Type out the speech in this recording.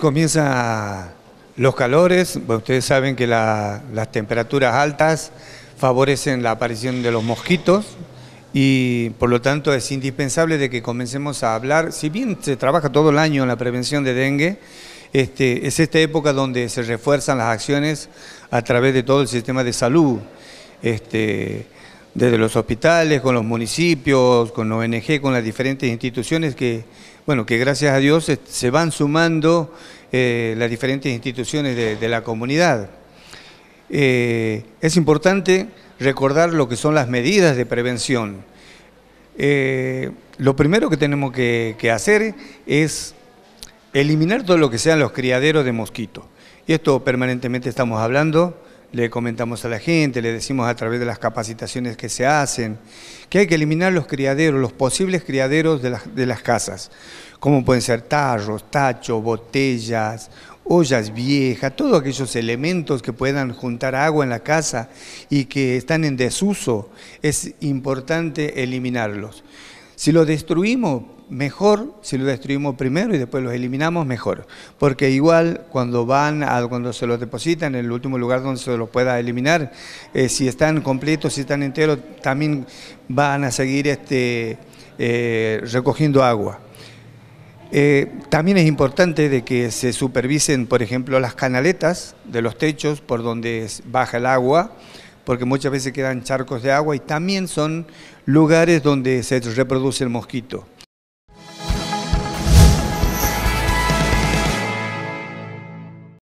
comienzan los calores, ustedes saben que las temperaturas altas favorecen la aparición de los mosquitos y por lo tanto es indispensable de que comencemos a hablar, si bien se trabaja todo el año en la prevención de dengue, este, es esta época donde se refuerzan las acciones a través de todo el sistema de salud. Este, desde los hospitales, con los municipios, con ONG, con las diferentes instituciones que, bueno, que gracias a Dios se van sumando eh, las diferentes instituciones de, la comunidad. Eh, es importante recordar lo que son las medidas de prevención. Eh, lo primero que tenemos que, hacer es eliminar todo lo que sean los criaderos de mosquitos. Y esto permanentemente estamos hablando, le comentamos a la gente, le decimos a través de las capacitaciones que se hacen, que hay que eliminar los criaderos, los posibles criaderos de las, de las casas, como pueden ser tarros, tachos, botellas, ollas viejas, todos aquellos elementos que puedan juntar agua en la casa y que están en desuso, es importante eliminarlos. Si lo destruimos, mejor. Si lo destruimos primero y después los eliminamos, mejor. Porque igual cuando van, a, cuando se los depositan, en el último lugar donde se los pueda eliminar, eh, si están completos, si están enteros, también van a seguir este, eh, recogiendo agua. Eh, también es importante de que se supervisen, por ejemplo, las canaletas de los techos por donde baja el agua, porque muchas veces quedan charcos de agua y también son lugares donde se reproduce el mosquito.